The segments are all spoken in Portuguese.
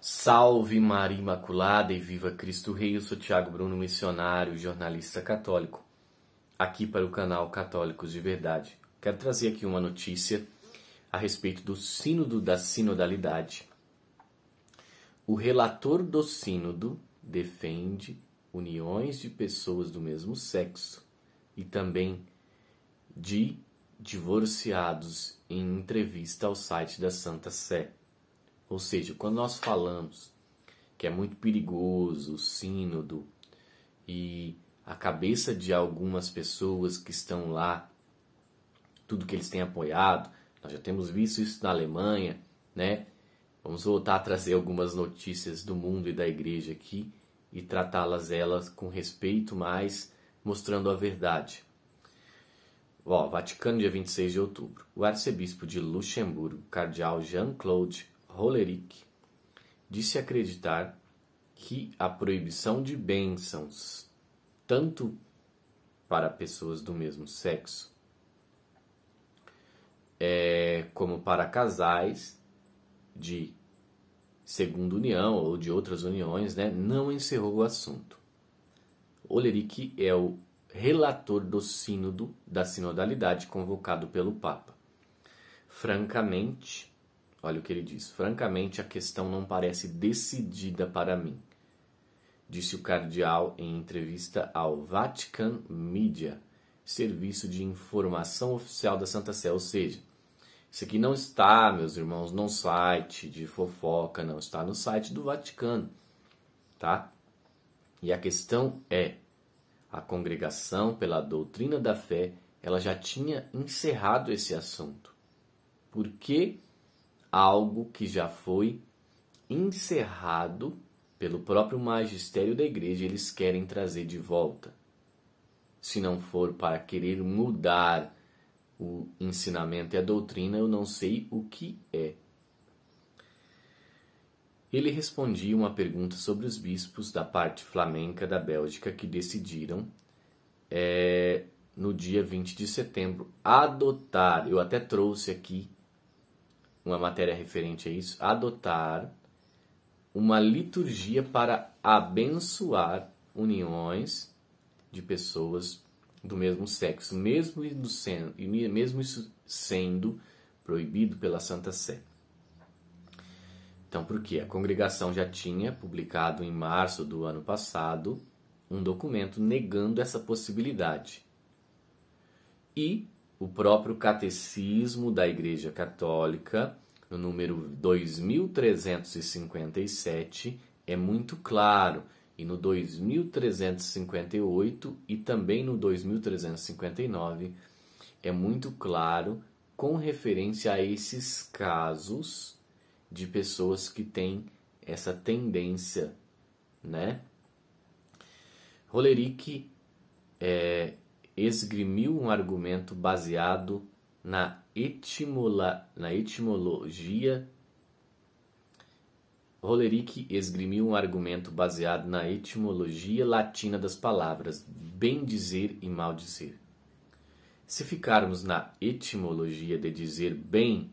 Salve Maria Imaculada e viva Cristo Rei. Eu sou Tiago Bruno, missionário, jornalista católico, aqui para o canal Católicos de Verdade. Quero trazer aqui uma notícia a respeito do Sínodo da Sinodalidade. O relator do Sínodo defende uniões de pessoas do mesmo sexo e também de divorciados em entrevista ao site da Santa Sé. Ou seja, quando nós falamos que é muito perigoso o sínodo e a cabeça de algumas pessoas que estão lá, tudo que eles têm apoiado, nós já temos visto isso na Alemanha, né? Vamos voltar a trazer algumas notícias do mundo e da igreja aqui e tratá-las elas com respeito, mas mostrando a verdade. Ó, Vaticano, dia 26 de outubro. O arcebispo de Luxemburgo, cardeal Jean-Claude Hollerich disse acreditar que a proibição de bênçãos, tanto para pessoas do mesmo sexo, é, como para casais de segunda união ou de outras uniões, né, não encerrou o assunto. Hollerich é o relator do sínodo da sinodalidade convocado pelo Papa. Francamente, Olha o que ele diz. Francamente, a questão não parece decidida para mim, disse o cardeal em entrevista ao Vatican Media, serviço de informação oficial da Santa Sé. Ou seja, isso aqui não está, meus irmãos, no site de fofoca, não está no site do Vaticano, tá? E a questão é, a congregação pela doutrina da fé, ela já tinha encerrado esse assunto. Por que algo que já foi encerrado pelo próprio magistério da igreja, eles querem trazer de volta. Se não for para querer mudar o ensinamento e a doutrina, eu não sei o que é. Ele respondia uma pergunta sobre os bispos da parte flamenca da Bélgica que decidiram é, no dia 20 de setembro adotar. Eu até trouxe aqui uma matéria referente a isso, adotar uma liturgia para abençoar uniões de pessoas do mesmo sexo, mesmo, mesmo isso sendo proibido pela Santa Sé. Então, por quê? A congregação já tinha publicado em março do ano passado um documento negando essa possibilidade. E o próprio Catecismo da Igreja Católica, no número 2357, é muito claro, e no 2358 e também no 2359 é muito claro com referência a esses casos de pessoas que têm essa tendência, né? Holerick é, eh, esgrimiu um argumento baseado na, etimola, na etimologia. Holerick esgrimiu um argumento baseado na etimologia latina das palavras bem dizer e mal dizer. Se ficarmos na etimologia de dizer bem,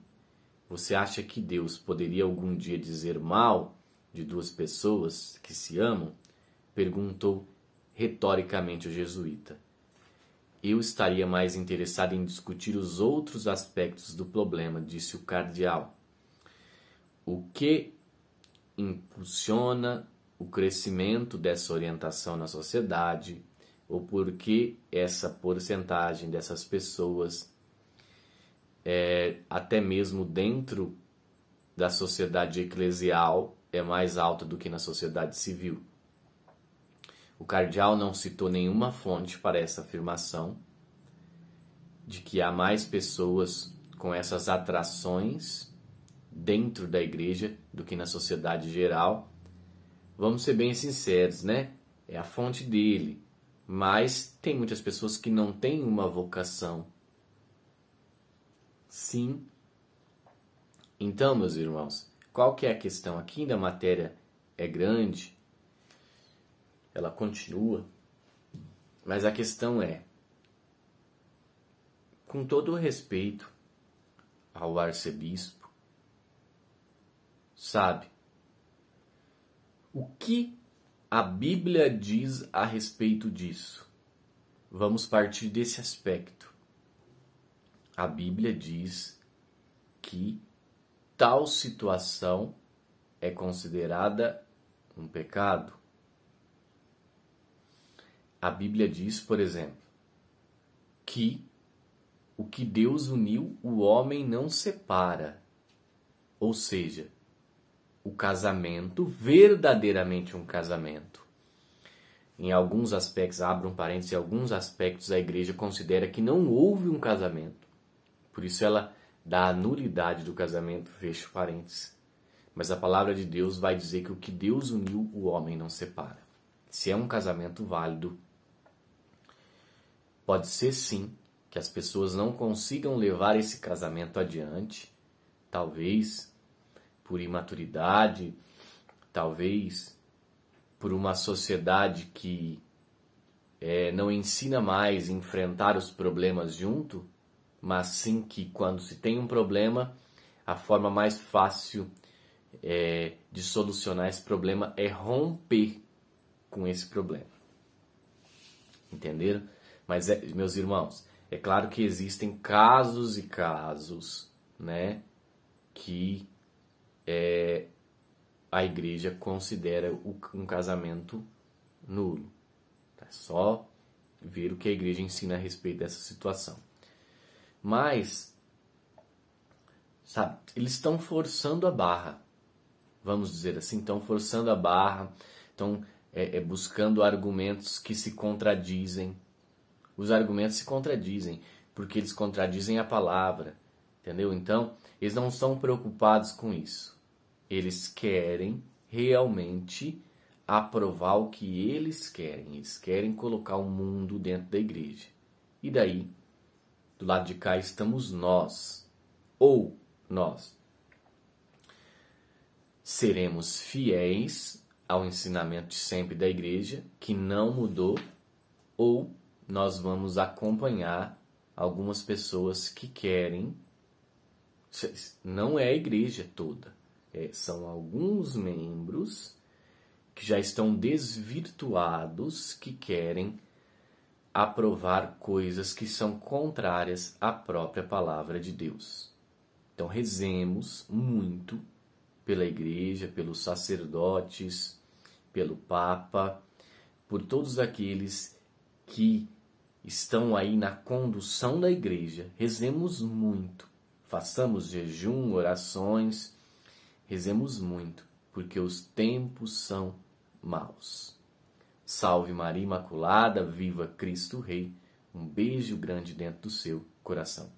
você acha que Deus poderia algum dia dizer mal de duas pessoas que se amam? perguntou retoricamente o jesuíta. Eu estaria mais interessado em discutir os outros aspectos do problema, disse o cardeal. O que impulsiona o crescimento dessa orientação na sociedade, ou por que essa porcentagem dessas pessoas, é, até mesmo dentro da sociedade eclesial, é mais alta do que na sociedade civil. O cardeal não citou nenhuma fonte para essa afirmação de que há mais pessoas com essas atrações dentro da igreja do que na sociedade geral. Vamos ser bem sinceros, né? É a fonte dele. Mas tem muitas pessoas que não têm uma vocação. Sim. Então, meus irmãos, qual que é a questão? Aqui da matéria é grande, ela continua. Mas a questão é, com todo o respeito ao arcebispo, sabe o que a Bíblia diz a respeito disso? Vamos partir desse aspecto. A Bíblia diz que tal situação é considerada um pecado. A Bíblia diz, por exemplo, que o que Deus uniu, o homem não separa. Ou seja, o casamento, verdadeiramente um casamento. Em alguns aspectos, abro um parênteses, em alguns aspectos a igreja considera que não houve um casamento. Por isso ela dá a nulidade do casamento, fecho parênteses. Mas a palavra de Deus vai dizer que o que Deus uniu, o homem não separa. Se é um casamento válido, Pode ser sim que as pessoas não consigam levar esse casamento adiante, talvez por imaturidade, talvez por uma sociedade que é, não ensina mais enfrentar os problemas junto, mas sim que quando se tem um problema, a forma mais fácil é, de solucionar esse problema é romper com esse problema. Entenderam? Mas, é, meus irmãos, é claro que existem casos e casos, né? Que é, a igreja considera um casamento nulo. É só ver o que a igreja ensina a respeito dessa situação. Mas, sabe, eles estão forçando a barra. Vamos dizer assim, estão forçando a barra, estão é, é, buscando argumentos que se contradizem, os argumentos se contradizem, porque eles contradizem a palavra, entendeu? Então, eles não estão preocupados com isso. Eles querem realmente aprovar o que eles querem. Eles querem colocar o mundo dentro da igreja. E daí, do lado de cá estamos nós, ou nós. Seremos fiéis ao ensinamento de sempre da igreja, que não mudou, ou nós vamos acompanhar algumas pessoas que querem. Não é a igreja toda, é, são alguns membros que já estão desvirtuados que querem aprovar coisas que são contrárias à própria palavra de Deus. Então rezemos muito pela igreja, pelos sacerdotes, pelo papa, por todos aqueles que estão aí na condução da igreja. Rezemos muito, façamos jejum, orações, rezemos muito, porque os tempos são maus. Salve Maria Imaculada, viva Cristo Rei. Um beijo grande dentro do seu coração.